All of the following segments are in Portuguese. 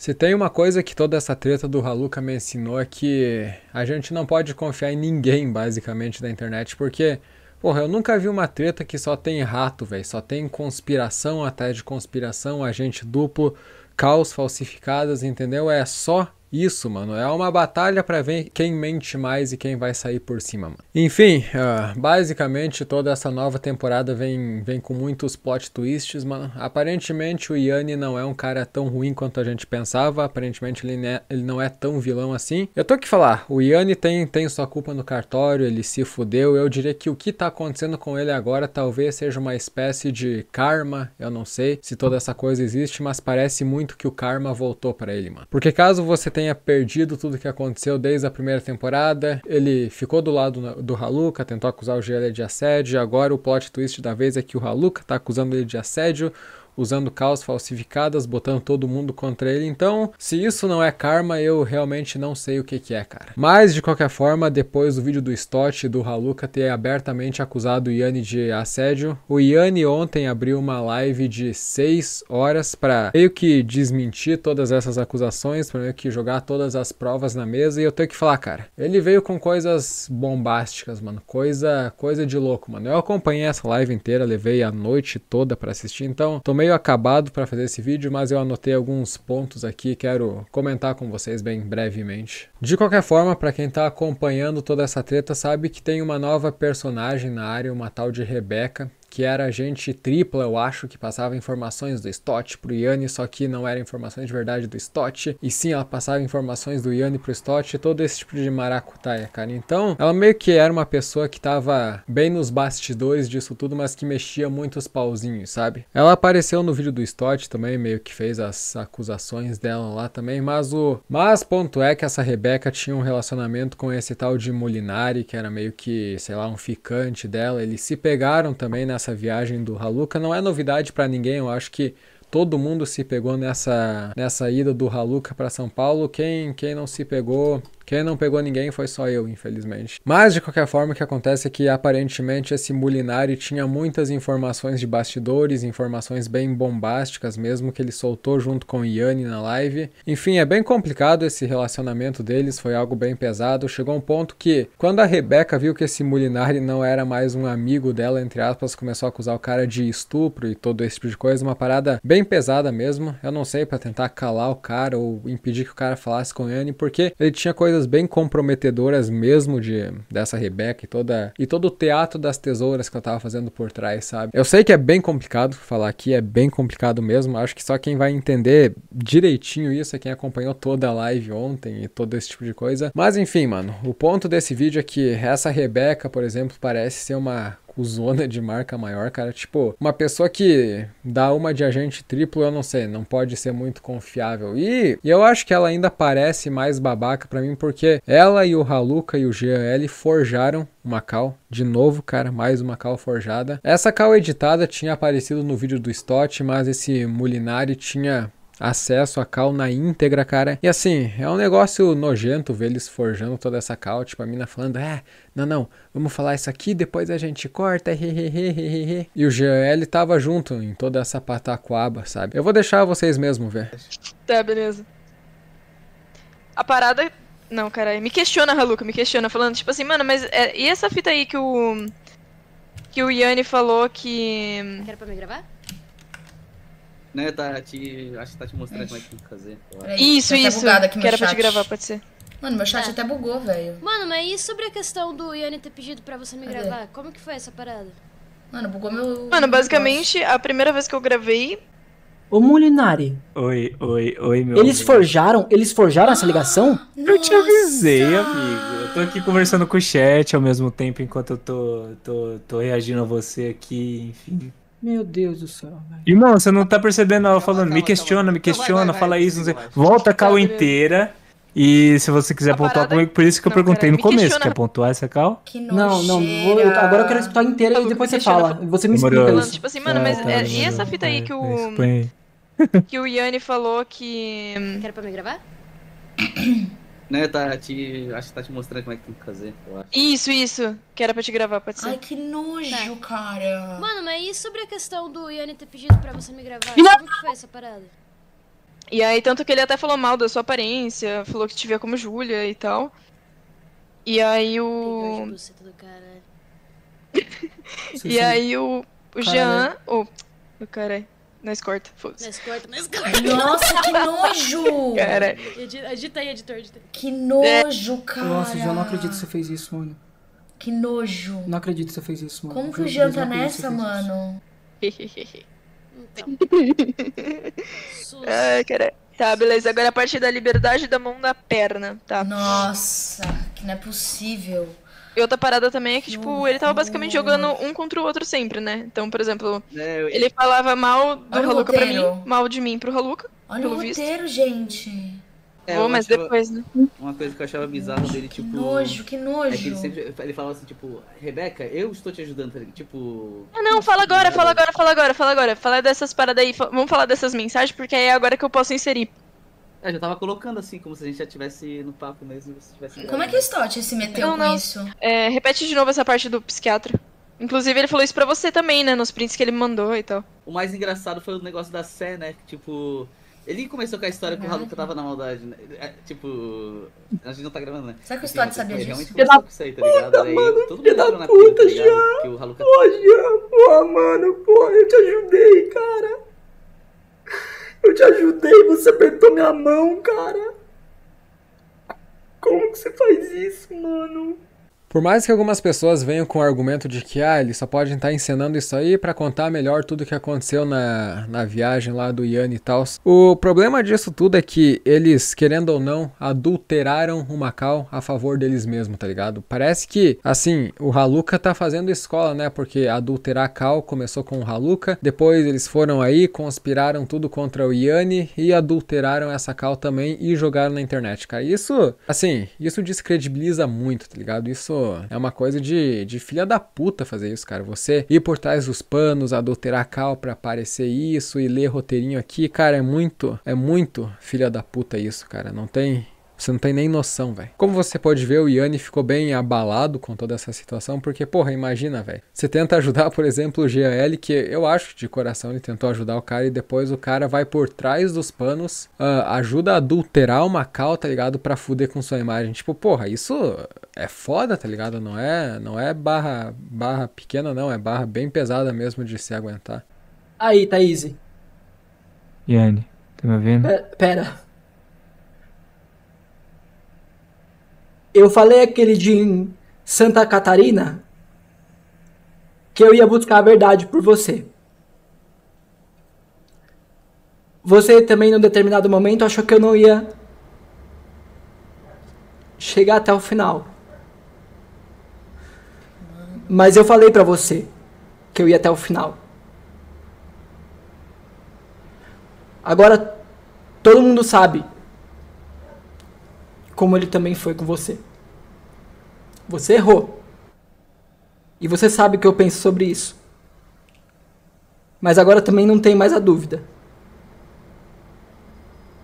Se tem uma coisa que toda essa treta do Haluca me ensinou é que a gente não pode confiar em ninguém, basicamente, da internet, porque, porra, eu nunca vi uma treta que só tem rato, velho, só tem conspiração atrás de conspiração, agente duplo, caos falsificadas, entendeu? É só isso, mano. É uma batalha para ver quem mente mais e quem vai sair por cima, mano. Enfim, uh, basicamente toda essa nova temporada vem, vem com muitos plot twists, mano. Aparentemente o Yanni não é um cara tão ruim quanto a gente pensava. Aparentemente ele, né, ele não é tão vilão assim. Eu tô que falar, o Yanni tem, tem sua culpa no cartório, ele se fudeu. Eu diria que o que tá acontecendo com ele agora talvez seja uma espécie de karma. Eu não sei se toda essa coisa existe, mas parece muito que o karma voltou para ele, mano. Porque caso você tenha tenha perdido tudo que aconteceu desde a primeira temporada. Ele ficou do lado do Haluka, tentou acusar o Jiraiya de assédio. Agora o plot twist da vez é que o Haluka está acusando ele de assédio usando causas falsificadas, botando todo mundo contra ele. Então, se isso não é karma, eu realmente não sei o que, que é, cara. Mas, de qualquer forma, depois do vídeo do Stott e do Haluka ter abertamente acusado o Yanni de assédio, o Yanni ontem abriu uma live de 6 horas para meio que desmentir todas essas acusações, para meio que jogar todas as provas na mesa. E eu tenho que falar, cara, ele veio com coisas bombásticas, mano. Coisa, coisa de louco, mano. Eu acompanhei essa live inteira, levei a noite toda para assistir, então tomei meio acabado para fazer esse vídeo, mas eu anotei alguns pontos aqui quero comentar com vocês bem brevemente. De qualquer forma, para quem está acompanhando toda essa treta, sabe que tem uma nova personagem na área, uma tal de Rebeca, que era a gente tripla, eu acho, que passava informações do Stott pro Yanni, só que não eram informações de verdade do Stott, e sim ela passava informações do Yanni pro Stott, todo esse tipo de maracutaia, cara. Então, ela meio que era uma pessoa que tava bem nos bastidores disso tudo, mas que mexia muito os pauzinhos, sabe? Ela apareceu no vídeo do Stott também, meio que fez as acusações dela lá também, mas o mas ponto é que essa Rebeca tinha um relacionamento com esse tal de Molinari, que era meio que, sei lá, um ficante dela, eles se pegaram também na nessa viagem do Haluca. Não é novidade para ninguém, eu acho que todo mundo se pegou nessa, nessa ida do Haluca para São Paulo. Quem, quem não se pegou quem não pegou ninguém foi só eu, infelizmente. Mas de qualquer forma, o que acontece é que aparentemente esse Mulinari tinha muitas informações de bastidores, informações bem bombásticas mesmo que ele soltou junto com Yanni na live. Enfim, é bem complicado esse relacionamento deles, foi algo bem pesado. Chegou um ponto que quando a Rebeca viu que esse Mulinari não era mais um amigo dela, entre aspas, começou a acusar o cara de estupro e todo esse tipo de coisa, uma parada bem pesada mesmo. Eu não sei para tentar calar o cara ou impedir que o cara falasse com Yanni, porque ele tinha coisa coisas bem comprometedoras mesmo de dessa Rebeca e toda e todo o teatro das tesouras que ela tava fazendo por trás, sabe? Eu sei que é bem complicado falar aqui, é bem complicado mesmo. Acho que só quem vai entender direitinho isso é quem acompanhou toda a live ontem e todo esse tipo de coisa. Mas enfim, mano, o ponto desse vídeo é que essa Rebeca, por exemplo, parece ser uma zona de marca maior, cara. Tipo, uma pessoa que dá uma de agente triplo, eu não sei, não pode ser muito confiável. E, e eu acho que ela ainda parece mais babaca para mim, porque ela e o Haluka e o GL forjaram uma cal. De novo, cara, mais uma cal forjada. Essa cal editada tinha aparecido no vídeo do Stott, mas esse Mulinari tinha acesso à cal na íntegra, cara. E assim, é um negócio nojento ver eles forjando toda essa cal, tipo a mina falando, é, não, não, vamos falar isso aqui, depois a gente corta, E o GL tava junto em toda essa patacoaba, sabe? Eu vou deixar vocês mesmo ver. Tá, beleza. A parada... Não, cara, me questiona, Haluca, me questiona, falando, tipo assim, mano, mas é... e essa fita aí que o... Que o Yanni falou que... Era pra me gravar? Né, tá te, acho que tá te mostrando como é que tem que fazer. Isso, tá isso. Que era pra te gravar, pode ser. Mano, meu chat é. até bugou, velho. Mano, mas e sobre a questão do Yanni ter pedido pra você me Cadê? gravar? Como que foi essa parada? Mano, bugou meu. Mano, basicamente, a primeira vez que eu gravei. Ô Molinari. Oi, oi, oi, meu. Eles amigo. forjaram, eles forjaram essa ligação? Nossa. Ah, eu te avisei, amigo. Eu tô aqui conversando com o chat ao mesmo tempo enquanto eu tô, tô, tô reagindo a você aqui, enfim. Meu Deus do céu, velho. Irmão, você não tá percebendo ela falando, calma, me questiona, calma. me questiona, vai, fala vai, isso, não sei. Volta a cal inteira. E se você quiser a pontuar parada... comigo, por isso que eu não, perguntei no começo, questiona... quer pontuar essa cal? Não, não, vou, agora eu quero escutar inteira e depois você fala. Você me explica Tipo assim, mano, ah, mas tá, é, e essa fita aí é, que o é que o Yanni falou que Quer pra me gravar? Né, tá te, acho que tá te mostrando como é que tem que fazer, eu acho. Isso, isso. Que era pra te gravar, pode ser. Ai, que nojo, tá. cara. Mano, mas e sobre a questão do Yanni ter pedido pra você me gravar? Não. Como que foi essa parada? E aí, tanto que ele até falou mal da sua aparência, falou que te via como Júlia e tal. E aí o. É e aí o. O Jean. O. o caralho. Nós corta, foda-se. Nós corta, nós corta. Nossa, que nojo! Cara. Edita aí, editor, edita aí. Que nojo, é. cara. Nossa, eu não acredito que você fez isso, mano. Que nojo. Não acredito que você fez isso, mano. Como que o Jean tá nessa, mano? então. Ai, cara. Tá, beleza. Agora a parte da liberdade da mão na perna, tá? Nossa, que não é possível. E outra parada também é que, tipo, ele tava basicamente jogando um contra o outro sempre, né? Então, por exemplo, é, eu... ele falava mal do Olha pra mim, mal de mim pro Haluca. Olha o roteiro, visto. gente. É, Vou, mas achava... depois, né? Uma coisa que eu achava bizarro dele, que tipo. Que nojo, que nojo. É que ele sempre ele falava assim, tipo, Rebeca, eu estou te ajudando, tá Tipo. Ah, não, fala agora, fala agora, fala agora, fala agora. Fala dessas paradas aí, vamos falar dessas mensagens, porque aí é agora que eu posso inserir. É, eu já tava colocando assim, como se a gente já tivesse no papo mesmo. Tivesse... Como é que o Stott se meteu não, com não. isso? É, repete de novo essa parte do psiquiatra. Inclusive, ele falou isso pra você também, né? Nos prints que ele mandou e tal. O mais engraçado foi o negócio da Sé, né? Tipo. Ele começou com a história que o Haluka tava na maldade, né? É, tipo. A gente não tá gravando, né? Será que o Stott é sabia disso? Realmente começou com isso aí, tá ligado? Puta, aí, mano, todo mundo entrou na puta, tá Já. Que o Haluka... Pô, já! pô, mano, pô, eu te ajudei, cara. Eu te ajudei, você apertou minha mão, cara. Como que você faz isso, mano? Por mais que algumas pessoas venham com o argumento de que ah, eles só podem estar encenando isso aí para contar melhor tudo o que aconteceu na, na viagem lá do Ian e tal, o problema disso tudo é que eles, querendo ou não, adulteraram o Macau a favor deles mesmos, tá ligado? Parece que, assim, o Haluka tá fazendo escola, né? Porque adulterar Cal começou com o Haluka, depois eles foram aí, conspiraram tudo contra o Yane e adulteraram essa Cal também e jogaram na internet, cara. Isso, assim, isso descredibiliza muito, tá ligado? Isso é uma coisa de, de filha da puta fazer isso, cara. Você ir por trás dos panos, adulterar a cal pra aparecer isso e ler roteirinho aqui, cara, é muito, é muito filha da puta isso, cara. Não tem. Você não tem nem noção, velho. Como você pode ver, o Yanni ficou bem abalado com toda essa situação, porque, porra, imagina, velho. Você tenta ajudar, por exemplo, o GL, que eu acho de coração ele tentou ajudar o cara, e depois o cara vai por trás dos panos, uh, ajuda a adulterar uma cal, tá ligado? Pra fuder com sua imagem. Tipo, porra, isso é foda, tá ligado? Não é, não é barra, barra pequena, não. É barra bem pesada mesmo de se aguentar. Aí, Thaís. Yane, tá me ouvindo? Pera, pera. Eu falei aquele dia em Santa Catarina que eu ia buscar a verdade por você. Você também, num determinado momento, achou que eu não ia chegar até o final. Mas eu falei para você que eu ia até o final. Agora todo mundo sabe como ele também foi com você. Você errou. E você sabe o que eu penso sobre isso. Mas agora também não tem mais a dúvida.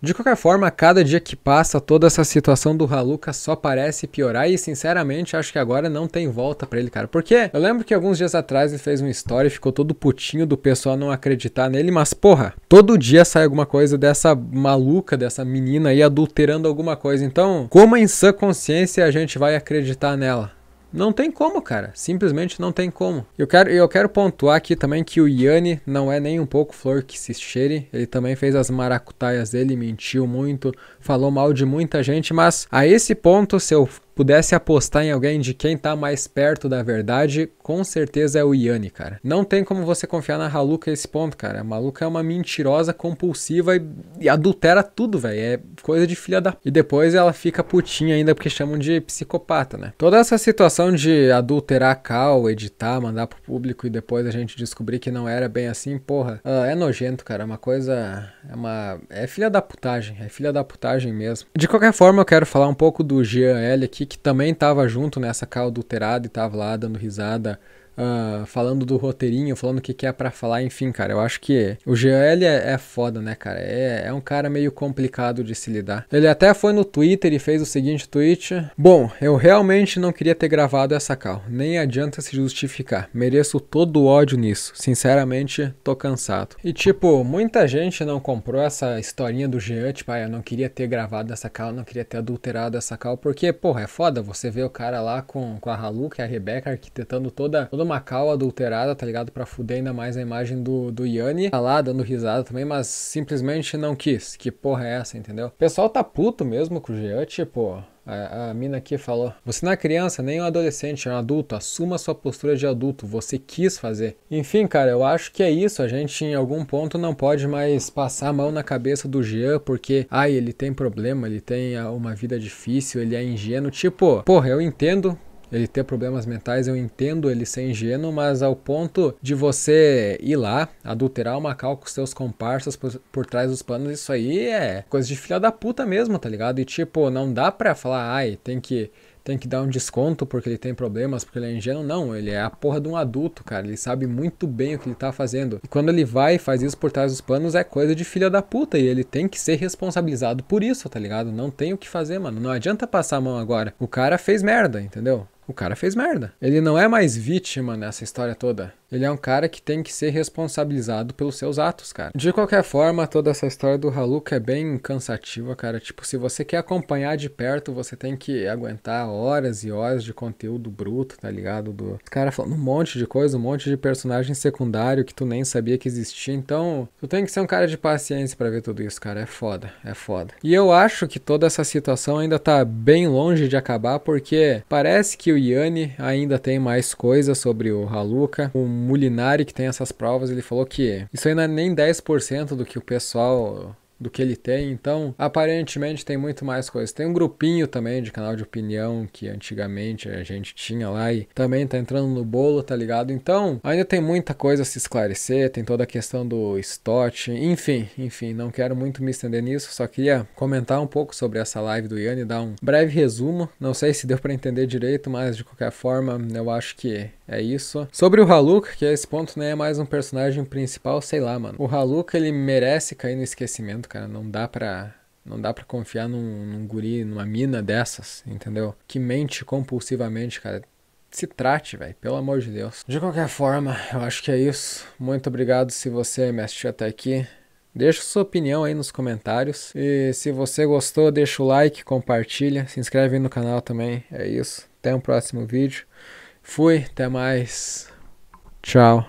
De qualquer forma, cada dia que passa, toda essa situação do Haluka só parece piorar e, sinceramente, acho que agora não tem volta para ele, cara. Porque eu lembro que alguns dias atrás ele fez uma história e ficou todo putinho do pessoal não acreditar nele, mas porra, todo dia sai alguma coisa dessa maluca, dessa menina aí adulterando alguma coisa. Então, como em sã consciência a gente vai acreditar nela? Não tem como, cara. Simplesmente não tem como. Eu quero, eu quero pontuar aqui também que o Yanni não é nem um pouco flor que se cheire. Ele também fez as maracutaias dele, mentiu muito, falou mal de muita gente, mas a esse ponto, se eu pudesse apostar em alguém de quem tá mais perto da verdade, com certeza é o Yanni, cara. Não tem como você confiar na a esse ponto, cara. A maluca é uma mentirosa, compulsiva e, e adultera tudo, velho. É coisa de filha da. E depois ela fica putinha ainda porque chamam de psicopata, né? Toda essa situação de adulterar a cal, editar, mandar pro público e depois a gente descobrir que não era bem assim, porra, ah, é nojento, cara. É uma coisa. É uma. É filha da putagem. É filha da putagem mesmo. De qualquer forma, eu quero falar um pouco do Jean L aqui, que também estava junto nessa cal adulterada e estava lá dando risada uh, falando do roteirinho, falando o que, que é para falar, enfim, cara. Eu acho que o GL é, é foda, né, cara? É, é um cara meio complicado de se lidar. Ele até foi no Twitter e fez o seguinte tweet: Bom, eu realmente não queria ter gravado essa cal. Nem adianta se justificar. Mereço todo o ódio nisso. Sinceramente, tô cansado. E tipo, muita gente não comprou essa historinha do GL, tipo, ah, eu não queria ter gravado essa cal, não queria ter adulterado essa cal, porque, porra, é foda você ver o cara lá com, com a Halu, que é a Rebeca, arquitetando toda, toda Macau cal adulterada, tá ligado? Pra fuder ainda mais a imagem do, do Yanni. Tá lá dando risada também, mas simplesmente não quis. Que porra é essa, entendeu? O pessoal tá puto mesmo com o Jean, tipo. A, a, mina aqui falou: Você não é criança, nem um adolescente, é um adulto. Assuma sua postura de adulto. Você quis fazer. Enfim, cara, eu acho que é isso. A gente em algum ponto não pode mais passar a mão na cabeça do Jean, porque, ai, ele tem problema, ele tem ah, uma vida difícil, ele é ingênuo. Tipo, porra, eu entendo ele ter problemas mentais, eu entendo ele ser ingênuo, mas ao ponto de você ir lá, adulterar uma cal com seus comparsas por, por trás dos panos, isso aí é coisa de filha da puta mesmo, tá ligado? E tipo, não dá pra falar, ai, tem que tem que dar um desconto porque ele tem problemas, porque ele é ingênuo. Não, ele é a porra de um adulto, cara. Ele sabe muito bem o que ele tá fazendo. E quando ele vai e faz isso por trás dos panos, é coisa de filha da puta. E ele tem que ser responsabilizado por isso, tá ligado? Não tem o que fazer, mano. Não adianta passar a mão agora. O cara fez merda, entendeu? o cara fez merda. Ele não é mais vítima nessa história toda. Ele é um cara que tem que ser responsabilizado pelos seus atos, cara. De qualquer forma, toda essa história do Haluka é bem cansativa, cara. Tipo, se você quer acompanhar de perto, você tem que aguentar horas e horas de conteúdo bruto, tá ligado? Do Os cara falando um monte de coisa, um monte de personagem secundário que tu nem sabia que existia. Então, tu tem que ser um cara de paciência para ver tudo isso, cara. É foda, é foda. E eu acho que toda essa situação ainda tá bem longe de acabar, porque parece que o Yanni ainda tem mais coisa sobre o Haluka. Um Mulinari, que tem essas provas, ele falou que isso ainda é nem 10% do que o pessoal do que ele tem, então aparentemente tem muito mais coisas. Tem um grupinho também de canal de opinião que antigamente a gente tinha lá e também tá entrando no bolo, tá ligado? Então ainda tem muita coisa a se esclarecer, tem toda a questão do Stott, enfim, enfim, não quero muito me estender nisso, só queria comentar um pouco sobre essa live do e dar um breve resumo. Não sei se deu para entender direito, mas de qualquer forma eu acho que é isso. Sobre o Haluk, que a é esse ponto né é mais um personagem principal, sei lá, mano. O Haluk, ele merece cair no esquecimento, cara. Não dá pra. Não dá pra confiar num, num guri, numa mina dessas, entendeu? Que mente compulsivamente, cara se trate, velho, pelo amor de Deus. De qualquer forma, eu acho que é isso. Muito obrigado se você me assistiu até aqui. Deixa sua opinião aí nos comentários. E se você gostou, deixa o like, compartilha, se inscreve aí no canal também. É isso. Até o um próximo vídeo. Fui, até mais. Tchau.